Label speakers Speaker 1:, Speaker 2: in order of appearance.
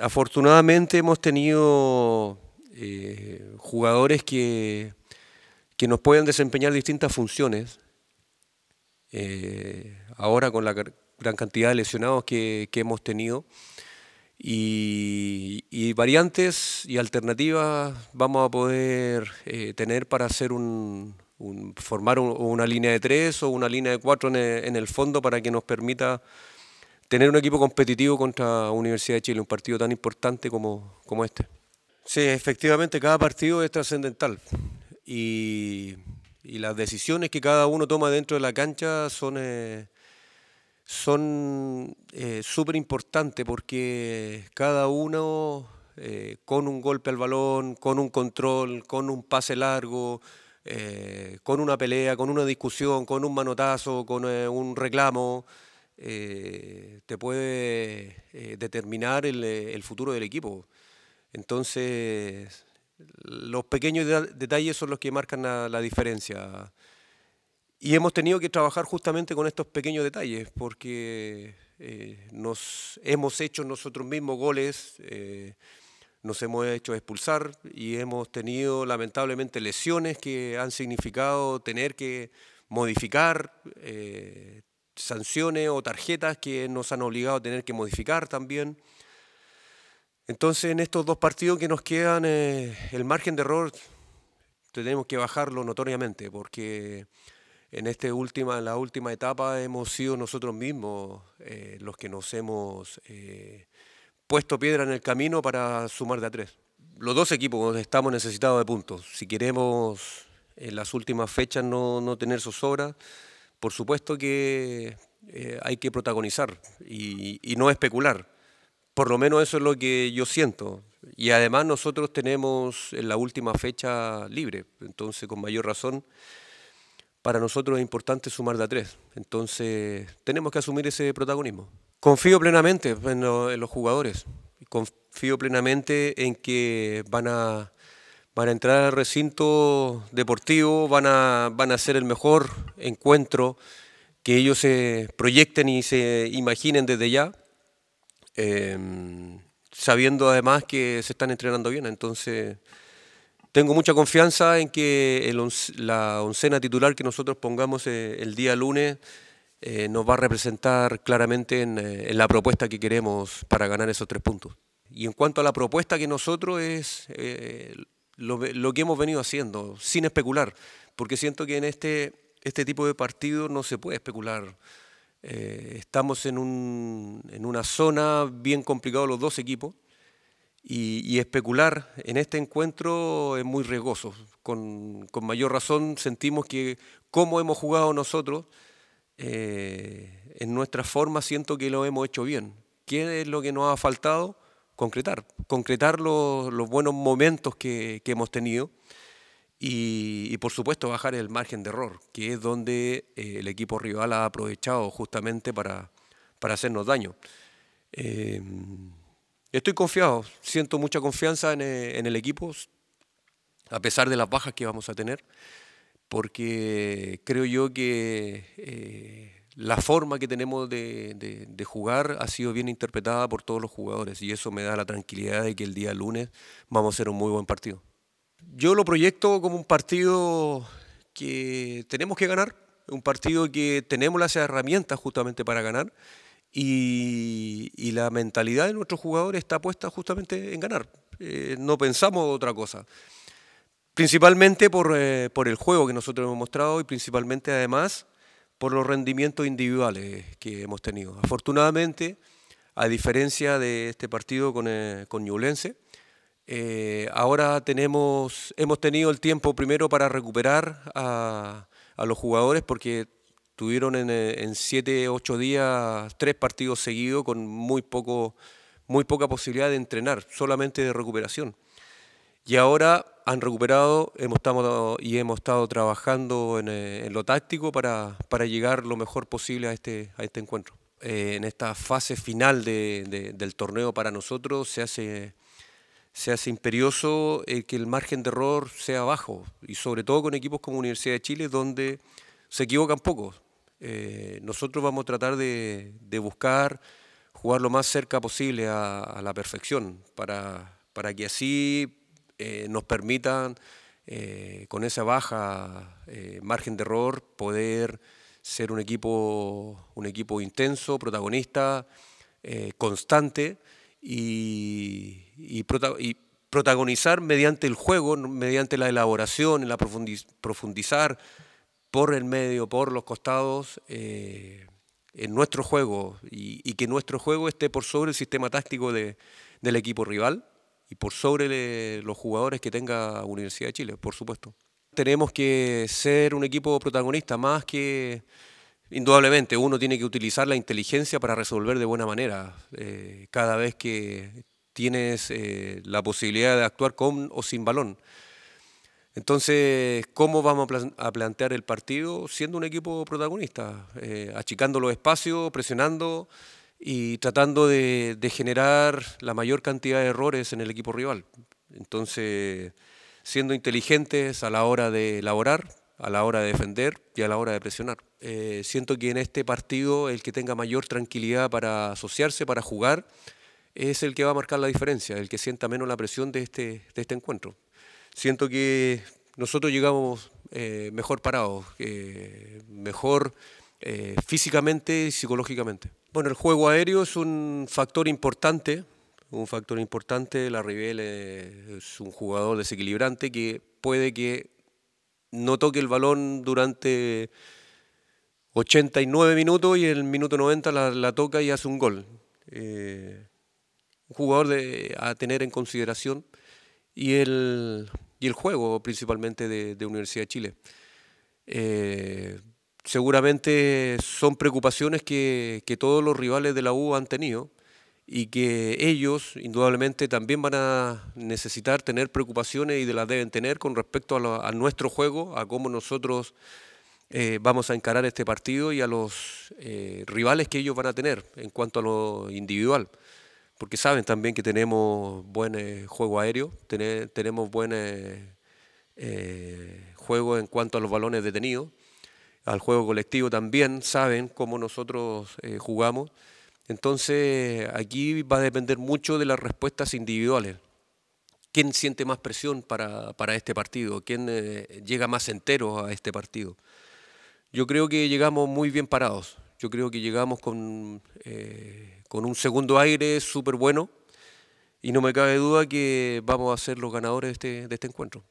Speaker 1: afortunadamente hemos tenido eh, jugadores que, que nos pueden desempeñar distintas funciones. Eh, ahora con la gran cantidad de lesionados que, hemos tenido y, variantes y alternativas vamos a poder eh, tener para hacer un, formar una línea de tres o una línea de cuatro en el fondo para que nos permita tener un equipo competitivo contra Universidad de Chile, un partido tan importante como, como este. Sí, efectivamente, cada partido es trascendental y, las decisiones que cada uno toma dentro de la cancha son, eh, son eh, súper importantes porque cada uno eh, con un golpe al balón, con un control, con un pase largo, con una pelea, con una discusión, con un manotazo, con un reclamo, eh, te puede eh, determinar eh, el, futuro del equipo. Entonces, los pequeños detalles son los que marcan la, diferencia. Y hemos tenido que trabajar justamente con estos pequeños detalles, porque nos hemos hecho nosotros mismos goles, nos hemos hecho expulsar y hemos tenido lamentablemente lesiones que han significado tener que modificar sanciones o tarjetas que nos han obligado a tener que modificar también. Entonces, en estos dos partidos que nos quedan, eh, el margen de error tenemos que bajarlo notoriamente, porque en, este última, la última etapa hemos sido nosotros mismos eh, los que nos hemos eh, puesto piedra en el camino para sumar de a tres. Los dos equipos estamos necesitados de puntos. Si queremos en las últimas fechas no, no tener zozobra, por supuesto que eh, hay que protagonizar y, no especular. Por lo menos eso es lo que yo siento. Y además nosotros tenemos la última fecha libre, entonces con mayor razón, para nosotros es importante sumar de a tres. Entonces tenemos que asumir ese protagonismo. Confío plenamente en los jugadores, confío plenamente en que van a para entrar al recinto deportivo, van a, van a el mejor encuentro que ellos se proyecten y se imaginen desde ya, em, sabiendo además que se están entrenando bien. Entonces, tengo mucha confianza en que la oncena titular que nosotros pongamos eh, el día lunes eh, nos va a representar claramente eh, en, la propuesta que queremos para ganar esos tres puntos. Y en cuanto a la propuesta que nosotros es lo, que hemos venido haciendo, sin especular, porque siento que en este, este tipo de partido no se puede especular. Eh, estamos en, un, en, una zona bien complicada los dos equipos y, especular en este encuentro es muy riesgoso. Con, mayor razón sentimos que como hemos jugado nosotros, eh, en nuestra forma siento que lo hemos hecho bien. ¿Qué es lo que nos ha faltado? concretar, concretar los, buenos momentos que, hemos tenido y, por supuesto bajar el margen de error, que es donde eh, el equipo rival ha aprovechado justamente para, para hacernos daño. Em, estoy confiado, siento mucha confianza eh, en, el equipo, a pesar de las bajas que vamos a tener, porque creo yo que... Eh, la forma que tenemos de, jugar ha sido bien interpretada por todos los jugadores y eso me da la tranquilidad de que el día lunes vamos a ser un muy buen partido. Yo lo proyecto como un partido que tenemos que ganar, un partido que tenemos las herramientas justamente para ganar y, la mentalidad de nuestros jugadores está puesta justamente en ganar. Eh, no pensamos otra cosa. Principalmente eh, por el juego que nosotros hemos mostrado y principalmente además por los rendimientos individuales que hemos tenido. Afortunadamente, a diferencia de este partido con, Yulense, eh, con eh, ahora tenemos, hemos tenido el tiempo primero para recuperar a, a los jugadores porque tuvieron en, eh, en siete, ocho días tres partidos seguidos con muy, poco, muy poca posibilidad de entrenar, solamente de recuperación. Y ahora han recuperado hemos estado, y hemos estado trabajando eh, en, lo táctico para, para, llegar lo mejor posible a este, a este encuentro. Eh, en esta fase final del torneo para nosotros se hace, se hace imperioso eh, que el margen de error sea bajo y sobre todo con equipos como Universidad de Chile donde se equivocan pocos. nosotros vamos a tratar de, de, buscar jugar lo más cerca posible a, a la perfección para, para que así eh, nos permitan eh, con esa baja eh, margen de error poder ser un equipo, un equipo intenso, protagonista, constante y, protagonizar mediante el juego, mediante la elaboración, la profundizar por el medio, por los costados en nuestro juego y, que nuestro juego esté por sobre el sistema táctico del equipo rival y por sobre los jugadores que tenga Universidad de Chile, por supuesto. Tenemos que ser un equipo protagonista, más que indudablemente uno tiene que utilizar la inteligencia para resolver de buena manera. Eh, cada vez que tienes eh, la posibilidad de actuar con o sin balón. Entonces, ¿cómo vamos a, plantear el partido? Siendo un equipo protagonista, eh, achicando los espacios, presionando y tratando de, generar la mayor cantidad de errores en el equipo rival. Entonces, siendo inteligentes a la hora de elaborar, a la hora de defender y a la hora de presionar. Eh, siento que en este partido el que tenga mayor tranquilidad para asociarse, para jugar, es el que va a marcar la diferencia, el que sienta menos la presión de este, de este encuentro. Siento que nosotros llegamos eh, mejor parados, eh, mejor físicamente y psicológicamente. Bueno, el juego aéreo es un factor importante, un factor importante. La Rivel es un jugador desequilibrante que puede que no toque el balón durante 89 minutos y en el minuto 90 la, toca y hace un gol. Eh, un jugador a tener en consideración y el, y el juego principalmente de, Universidad de Chile. Eh, seguramente son preocupaciones que, todos los rivales de la U han tenido y que ellos indudablemente también van a necesitar tener preocupaciones y de las deben tener con respecto a, nuestro juego, a cómo nosotros eh, vamos a encarar este partido y a los eh, rivales que ellos van a tener en cuanto a lo individual, porque saben también que tenemos buen eh, juego aéreo, tenemos buen juego en cuanto a los balones detenidos al juego colectivo también saben cómo nosotros eh, jugamos. Entonces aquí va a depender mucho de las respuestas individuales. ¿Quién siente más presión para, este partido? ¿Quién eh, llega más entero a este partido? Yo creo que llegamos muy bien parados. Yo creo que llegamos con, eh, con un segundo aire súper bueno y no me cabe duda que vamos a ser los ganadores de este, este encuentro.